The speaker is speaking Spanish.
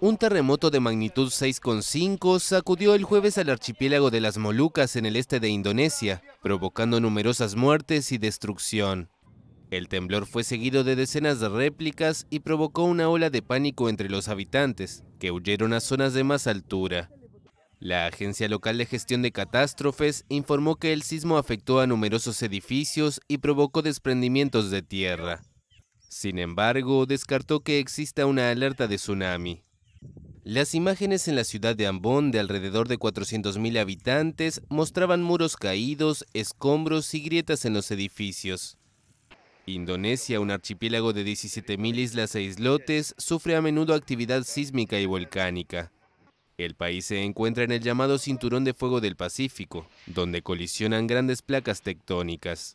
Un terremoto de magnitud 6,5 sacudió el jueves al archipiélago de las Molucas en el este de Indonesia, provocando numerosas muertes y destrucción. El temblor fue seguido de decenas de réplicas y provocó una ola de pánico entre los habitantes, que huyeron a zonas de más altura. La Agencia Local de Gestión de Catástrofes informó que el sismo afectó a numerosos edificios y provocó desprendimientos de tierra. Sin embargo, descartó que exista una alerta de tsunami. Las imágenes en la ciudad de Ambon, de alrededor de 400.000 habitantes, mostraban muros caídos, escombros y grietas en los edificios. Indonesia, un archipiélago de 17.000 islas e islotes, sufre a menudo actividad sísmica y volcánica. El país se encuentra en el llamado Cinturón de Fuego del Pacífico, donde colisionan grandes placas tectónicas.